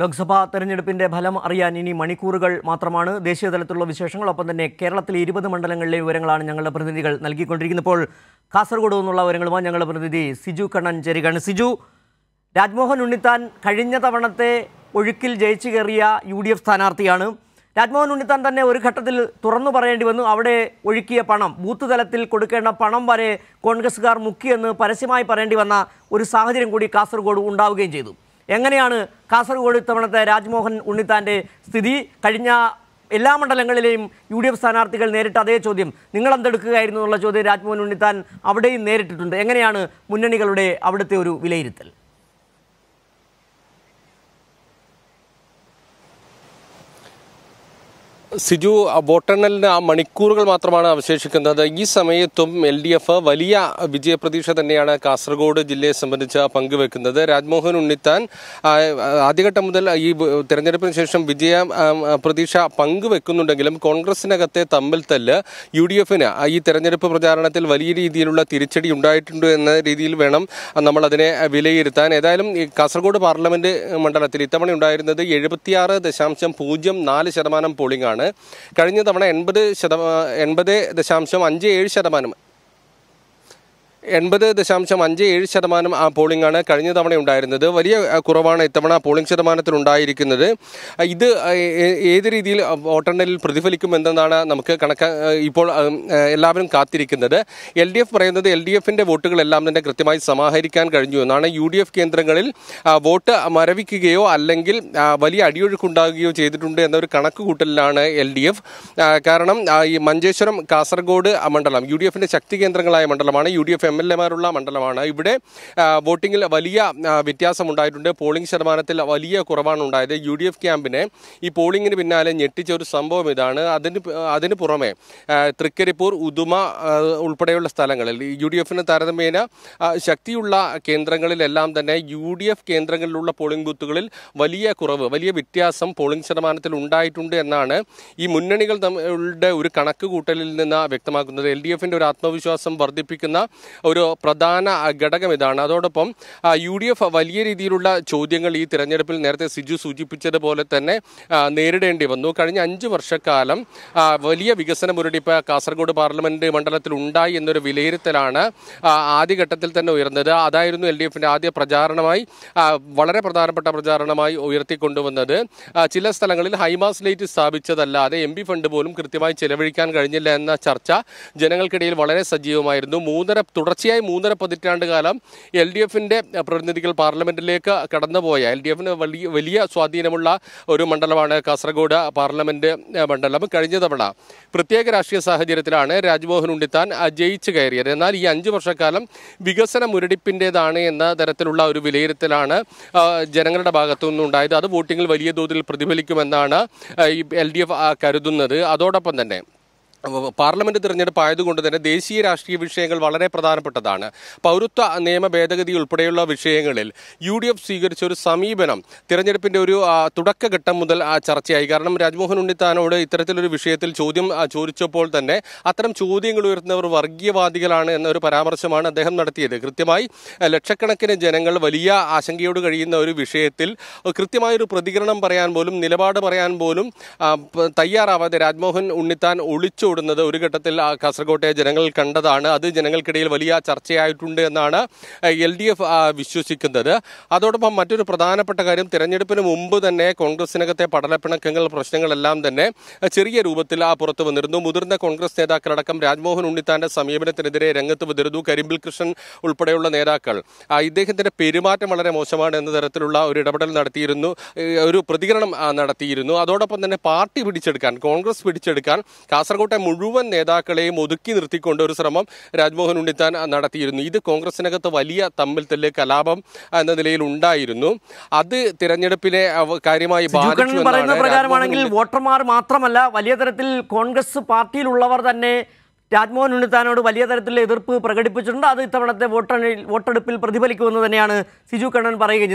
ലോക്സഭാ തെരഞ്ഞെടുപ്പിന്റെ ഫലം അറിയാൻ ഇനി മണിക്കൂറുകൾ മാത്രമാണ് ദേശീയ തലത്തിലുള്ള വിശേഷങ്ങൾ ഒപ്പം തന്നെ കേരളത്തിലെ ഇരുപത് മണ്ഡലങ്ങളിലെ വിവരങ്ങളാണ് ഞങ്ങളുടെ പ്രതിനിധികൾ നൽകിക്കൊണ്ടിരിക്കുന്നപ്പോൾ കാസർഗോഡ് നിന്നുള്ള വിവരങ്ങളുമായി ഞങ്ങളുടെ പ്രതിനിധി സിജു കണ്ണൻ ചേരുകയാണ് സിജു രാജ്മോഹൻ ഉണ്ണിത്താൻ കഴിഞ്ഞ തവണത്തെ ഒഴുക്കിൽ ജയിച്ചു കയറിയ യു ഡി എഫ് സ്ഥാനാർത്ഥിയാണ് രാജ്മോഹൻ ഉണ്ണിത്താൻ തന്നെ ഒരു ഘട്ടത്തിൽ തുറന്നു പറയേണ്ടി വന്നു അവിടെ ഒഴുക്കിയ പണം ബൂത്ത് തലത്തിൽ കൊടുക്കേണ്ട പണം വരെ കോൺഗ്രസ്സുകാർ മുക്കിയെന്ന് പരസ്യമായി പറയേണ്ടി വന്ന ഒരു സാഹചര്യം കൂടി കാസർഗോഡ് ഉണ്ടാവുകയും ചെയ്തു എങ്ങനെയാണ് കാസർഗോഡ് ഇത്തവണത്തെ രാജ്മോഹൻ ഉണ്ണിത്താൻ്റെ സ്ഥിതി കഴിഞ്ഞ എല്ലാ മണ്ഡലങ്ങളിലെയും യു ഡി എഫ് സ്ഥാനാർത്ഥികൾ നേരിട്ട അതേ ചോദ്യം നിങ്ങൾ എന്തെടുക്കുകയായിരുന്നു എന്നുള്ള ചോദ്യം രാജ്മോഹൻ ഉണ്ണിത്താൻ അവിടെയും നേരിട്ടിട്ടുണ്ട് എങ്ങനെയാണ് മുന്നണികളുടെ അവിടുത്തെ ഒരു വിലയിരുത്തൽ സിജു വോട്ടെണ്ണലിന് ആ മണിക്കൂറുകൾ മാത്രമാണ് അവശേഷിക്കുന്നത് ഈ സമയത്തും എൽ ഡി എഫ് വലിയ വിജയപ്രതീക്ഷ തന്നെയാണ് കാസർഗോഡ് ജില്ലയെ സംബന്ധിച്ച് പങ്കുവെക്കുന്നത് രാജ്മോഹൻ ഉണ്ണിത്താൻ ആദ്യഘട്ടം മുതൽ ഈ തെരഞ്ഞെടുപ്പിന് ശേഷം വിജയ പ്രതീക്ഷ പങ്കുവെക്കുന്നുണ്ടെങ്കിലും കോൺഗ്രസിനകത്തെ തമ്മിൽ തല്ല് യു ഡി എഫിന് ഈ തെരഞ്ഞെടുപ്പ് പ്രചാരണത്തിൽ വലിയ രീതിയിലുള്ള തിരിച്ചടി ഉണ്ടായിട്ടുണ്ട് എന്ന രീതിയിൽ വേണം നമ്മൾ അതിനെ വിലയിരുത്താൻ ഏതായാലും കാസർഗോഡ് പാർലമെന്റ് മണ്ഡലത്തിൽ ഇത്തവണ ഉണ്ടായിരുന്നത് എഴുപത്തിയാറ് ദശാംശം പൂജ്യം നാല് ശതമാനം പോളിംഗ് ആണ് കഴിഞ്ഞ തവണ എൺപത് ശതമാ എൺപത് ദശാംശം അഞ്ച് ഏഴ് ശതമാനം എൺപത് ദശാംശം അഞ്ച് ഏഴ് ശതമാനം പോളിംഗാണ് കഴിഞ്ഞ തവണ ഉണ്ടായിരുന്നത് വലിയ കുറവാണ് ഇത്തവണ പോളിംഗ് ശതമാനത്തിൽ ഉണ്ടായിരിക്കുന്നത് ഇത് ഏത് രീതിയിൽ വോട്ടെണ്ണലിൽ പ്രതിഫലിക്കുമെന്നതാണ് നമുക്ക് കണക്ക ഇപ്പോൾ എല്ലാവരും കാത്തിരിക്കുന്നത് എൽ ഡി എഫ് പറയുന്നത് എൽ ഡി എഫിൻ്റെ വോട്ടുകളെല്ലാം തന്നെ കൃത്യമായി സമാഹരിക്കാൻ കഴിഞ്ഞു എന്നാണ് യു ഡി എഫ് കേന്ദ്രങ്ങളിൽ വോട്ട് മരവിക്കുകയോ അല്ലെങ്കിൽ വലിയ അടിയൊഴുക്കുണ്ടാകുകയോ ചെയ്തിട്ടുണ്ട് എന്നൊരു കണക്ക് കൂട്ടലിലാണ് എൽ ഡി എഫ് കാരണം ഈ മഞ്ചേശ്വരം കാസർഗോഡ് മണ്ഡലം യു ഡി എഫിൻ്റെ ശക്തി കേന്ദ്രങ്ങളായ മണ്ഡലമാണ് U D F M M L എമാരുള്ള മണ്ഡലമാണ് ഇവിടെ വോട്ടിങ്ങിൽ വലിയ വ്യത്യാസമുണ്ടായിട്ടുണ്ട് പോളിംഗ് ശതമാനത്തിൽ വലിയ കുറവാണ് ഉണ്ടായത് യു ഡി എഫ് ക്യാമ്പിനെ ഈ പോളിംഗിന് പിന്നാലെ ഞെട്ടിച്ച ഒരു സംഭവം ഇതാണ് അതിന് അതിന് പുറമെ തൃക്കരിപ്പൂർ ഉദുമ ഉൾപ്പെടെയുള്ള സ്ഥലങ്ങളിൽ യു ഡി എഫിന് താരതമ്യേന ശക്തിയുള്ള കേന്ദ്രങ്ങളിലെല്ലാം തന്നെ യു ഡി എഫ് കേന്ദ്രങ്ങളിലുള്ള പോളിംഗ് ബൂത്തുകളിൽ വലിയ കുറവ് വലിയ വ്യത്യാസം പോളിംഗ് ശതമാനത്തിൽ ഉണ്ടായിട്ടുണ്ട് എന്നാണ് ഈ മുന്നണികൾ തമ്മിലുടെ ഒരു കണക്ക് കൂട്ടലിൽ നിന്ന് വ്യക്തമാക്കുന്നത് എൽ ഡി എഫിൻ്റെ ഒരു ആത്മവിശ്വാസം വർദ്ധിപ്പിക്കുന്ന ഒരു പ്രധാന ഘടകം ഇതാണ് അതോടൊപ്പം യു ഡി എഫ് വലിയ രീതിയിലുള്ള ചോദ്യങ്ങൾ ഈ തിരഞ്ഞെടുപ്പിൽ നേരത്തെ സിജു സൂചിപ്പിച്ചതുപോലെ തന്നെ നേരിടേണ്ടി വന്നു കഴിഞ്ഞ അഞ്ച് വർഷക്കാലം വലിയ വികസന മുരടിപ്പ് കാസർഗോഡ് പാർലമെന്റ് മണ്ഡലത്തിൽ ഉണ്ടായി എന്നൊരു വിലയിരുത്തലാണ് ആദ്യഘട്ടത്തിൽ തന്നെ ഉയർന്നത് അതായിരുന്നു എൽ ഡി എഫിൻ്റെ ആദ്യ പ്രചാരണമായി വളരെ പ്രധാനപ്പെട്ട പ്രചാരണമായി ഉയർത്തിക്കൊണ്ടുവന്നത് ചില സ്ഥലങ്ങളിൽ ഹൈമാസ് ലൈറ്റ് സ്ഥാപിച്ചതല്ലാതെ എം പി ഫണ്ട് പോലും കൃത്യമായി ചെലവഴിക്കാൻ കഴിഞ്ഞില്ല എന്ന ചർച്ച ജനങ്ങൾക്കിടയിൽ വളരെ സജീവമായിരുന്നു മൂന്നര തുടർ തുടർച്ചയായി മൂന്നര പതിറ്റാണ്ട് കാലം എൽ ഡി എഫിൻ്റെ പ്രതിനിധികൾ പാർലമെൻറ്റിലേക്ക് കടന്നുപോയ എൽ ഡി എഫിന് വലിയ വലിയ സ്വാധീനമുള്ള ഒരു മണ്ഡലമാണ് കാസർഗോഡ് പാർലമെൻറ്റ് മണ്ഡലം കഴിഞ്ഞ തവണ പ്രത്യേക രാഷ്ട്രീയ സാഹചര്യത്തിലാണ് രാജ്മോഹൻ ഉണ്ണിത്താൻ ജയിച്ചു കയറിയത് എന്നാൽ ഈ അഞ്ച് വർഷക്കാലം വികസന മുരടിപ്പിൻ്റേതാണ് എന്ന തരത്തിലുള്ള ഒരു വിലയിരുത്തലാണ് ജനങ്ങളുടെ ഭാഗത്തു നിന്നുണ്ടായത് അത് വോട്ടിങ്ങിൽ വലിയ തോതിൽ പ്രതിഫലിക്കുമെന്നാണ് ഈ എൽ ഡി എഫ് കരുതുന്നത് അതോടൊപ്പം തന്നെ പാർലമെന്റ് തിരഞ്ഞെടുപ്പ് ആയതുകൊണ്ട് തന്നെ ദേശീയ രാഷ്ട്രീയ വിഷയങ്ങൾ വളരെ പ്രധാനപ്പെട്ടതാണ് പൗരത്വ നിയമ ഭേദഗതി ഉൾപ്പെടെയുള്ള വിഷയങ്ങളിൽ യു ഡി എഫ് സ്വീകരിച്ച ഒരു സമീപനം തിരഞ്ഞെടുപ്പിന്റെ ഒരു തുടക്കഘട്ടം മുതൽ ചർച്ചയായി കാരണം രാജ്മോഹൻ ഉണ്ണിത്താനോട് ഇത്തരത്തിലൊരു വിഷയത്തിൽ ചോദ്യം ചോദിച്ചപ്പോൾ തന്നെ അത്തരം ചോദ്യങ്ങൾ ഉയർത്തുന്നവർ വർഗീയവാദികളാണ് എന്നൊരു പരാമർശമാണ് അദ്ദേഹം നടത്തിയത് കൃത്യമായി ലക്ഷക്കണക്കിന് ജനങ്ങൾ വലിയ ആശങ്കയോട് കഴിയുന്ന ഒരു വിഷയത്തിൽ കൃത്യമായൊരു പ്രതികരണം പറയാൻ പോലും നിലപാട് പറയാൻ പോലും തയ്യാറാവാതെ രാജ്മോഹൻ ഉണ്ണിത്താൻ ഒളിച്ചു കൂടുന്നത് ഒരു ഘട്ടത്തിൽ കാസർകോട്ടെ ജനങ്ങൾ കണ്ടതാണ് അത് ജനങ്ങൾക്കിടയിൽ വലിയ ചർച്ചയായിട്ടുണ്ട് എന്നാണ് എൽ ഡി എഫ് വിശ്വസിക്കുന്നത് അതോടൊപ്പം മറ്റൊരു പ്രധാനപ്പെട്ട കാര്യം തിരഞ്ഞെടുപ്പിന് മുമ്പ് തന്നെ കോൺഗ്രസിനകത്തെ പടലപ്പിണക്കങ്ങൾ പ്രശ്നങ്ങളെല്ലാം തന്നെ ചെറിയ രൂപത്തിൽ ആ പുറത്തു വന്നിരുന്നു മുതിർന്ന കോൺഗ്രസ് നേതാക്കളടക്കം രാജ്മോഹൻ ഉണ്ണിത്താന്റെ സമീപനത്തിനെതിരെ രംഗത്ത് വന്നിരുന്നു കരിമ്പിൽ കൃഷ്ണൻ ഉൾപ്പെടെയുള്ള നേതാക്കൾ ഇദ്ദേഹത്തിന്റെ പെരുമാറ്റം വളരെ മോശമാണ് എന്ന തരത്തിലുള്ള ഒരു ഇടപെടൽ നടത്തിയിരുന്നു ഒരു പ്രതികരണം നടത്തിയിരുന്നു അതോടൊപ്പം തന്നെ പാർട്ടി പിടിച്ചെടുക്കാൻ കോൺഗ്രസ് പിടിച്ചെടുക്കാൻ കാസർകോട്ടെ മുഴുവൻ നേതാക്കളെയും ഒതുക്കി നിർത്തിക്കൊണ്ട് ഒരു ശ്രമം രാജ്മോഹൻ ഉണ്ണിത്താൻ നടത്തിയിരുന്നു ഇത് കോൺഗ്രസിനകത്ത് വലിയ തമ്മിൽ തല്ല് കലാപം എന്ന നിലയിൽ ഉണ്ടായിരുന്നു അത് തിരഞ്ഞെടുപ്പിനെ കാര്യമായി പറയുന്ന പ്രകാരമാണെങ്കിൽ വോട്ടർമാർ മാത്രമല്ല വലിയ തരത്തിൽ കോൺഗ്രസ് പാർട്ടിയിലുള്ളവർ തന്നെ രാജ്മോഹൻ ഉണ്ണിത്താനോട് വലിയ തരത്തിലുള്ള എതിർപ്പ് പ്രകടിപ്പിച്ചിട്ടുണ്ട് അത് ഇത്തവണത്തെ വോട്ടെണ്ണി വോട്ടെടുപ്പിൽ പ്രതിഫലിക്കുമെന്ന് തന്നെയാണ് സിജു കണ്ണൻ പറയുകയും